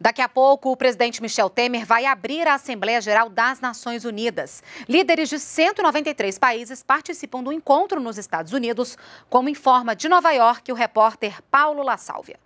Daqui a pouco, o presidente Michel Temer vai abrir a Assembleia Geral das Nações Unidas. Líderes de 193 países participam do encontro nos Estados Unidos, como informa de Nova York o repórter Paulo La Sálvia.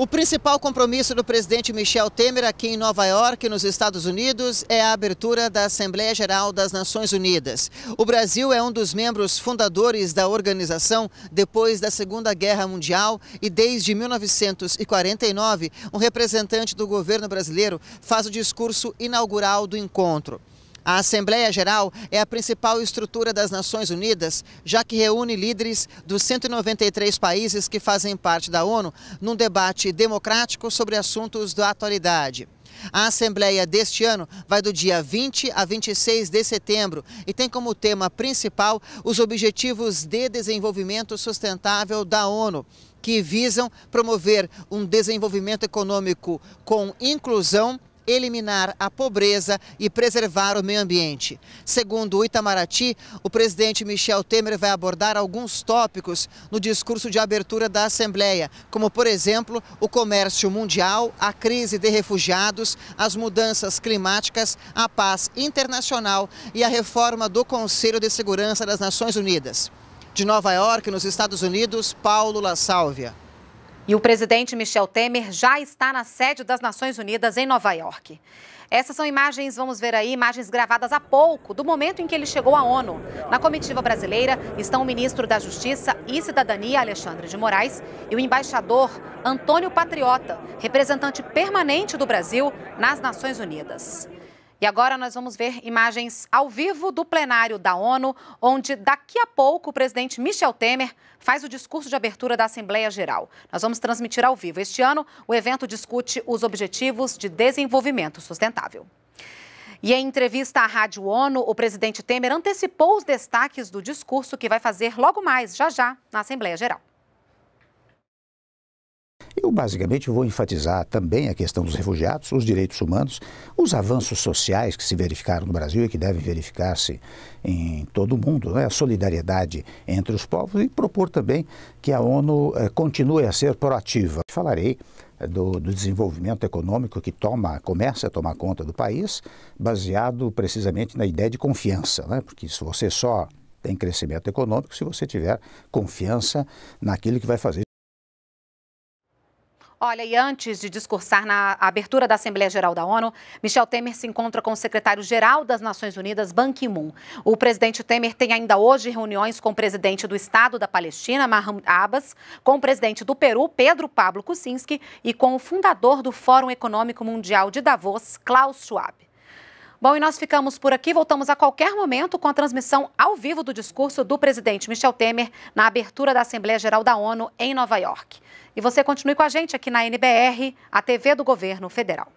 O principal compromisso do presidente Michel Temer aqui em Nova York, nos Estados Unidos, é a abertura da Assembleia Geral das Nações Unidas. O Brasil é um dos membros fundadores da organização depois da Segunda Guerra Mundial e desde 1949, um representante do governo brasileiro faz o discurso inaugural do encontro. A Assembleia Geral é a principal estrutura das Nações Unidas, já que reúne líderes dos 193 países que fazem parte da ONU num debate democrático sobre assuntos da atualidade. A Assembleia deste ano vai do dia 20 a 26 de setembro e tem como tema principal os Objetivos de Desenvolvimento Sustentável da ONU, que visam promover um desenvolvimento econômico com inclusão, eliminar a pobreza e preservar o meio ambiente. Segundo o Itamaraty, o presidente Michel Temer vai abordar alguns tópicos no discurso de abertura da Assembleia, como, por exemplo, o comércio mundial, a crise de refugiados, as mudanças climáticas, a paz internacional e a reforma do Conselho de Segurança das Nações Unidas. De Nova York, nos Estados Unidos, Paulo La Sálvia. E o presidente Michel Temer já está na sede das Nações Unidas em Nova York. Essas são imagens, vamos ver aí, imagens gravadas há pouco, do momento em que ele chegou à ONU. Na comitiva brasileira estão o ministro da Justiça e Cidadania, Alexandre de Moraes, e o embaixador Antônio Patriota, representante permanente do Brasil nas Nações Unidas. E agora nós vamos ver imagens ao vivo do plenário da ONU, onde daqui a pouco o presidente Michel Temer faz o discurso de abertura da Assembleia Geral. Nós vamos transmitir ao vivo. Este ano, o evento discute os objetivos de desenvolvimento sustentável. E em entrevista à Rádio ONU, o presidente Temer antecipou os destaques do discurso que vai fazer logo mais, já já, na Assembleia Geral. Eu basicamente vou enfatizar também a questão dos refugiados, os direitos humanos, os avanços sociais que se verificaram no Brasil e que devem verificar-se em todo o mundo, né? a solidariedade entre os povos e propor também que a ONU eh, continue a ser proativa. Falarei eh, do, do, desenvolvimento econômico que toma, começa a tomar conta do país, baseado precisamente na ideia de confiança, né? porque se você só tem crescimento econômico, se você tiver confiança naquilo que vai fazer. Olha, e antes de discursar na abertura da Assembleia Geral da ONU, Michel Temer se encontra com o secretário-geral das Nações Unidas, Ban Ki-moon. O presidente Temer tem ainda hoje reuniões com o presidente do Estado da Palestina, Mahmoud Abbas, com o presidente do Peru, Pedro Pablo Kuczynski, e com o fundador do Fórum Econômico Mundial de Davos, Klaus Schwab. Bom, e nós ficamos por aqui. Voltamos a qualquer momento com a transmissão ao vivo do discurso do presidente Michel Temer na abertura da Assembleia Geral da ONU em Nova York. E você continue com a gente aqui na NBR, a TV do Governo Federal.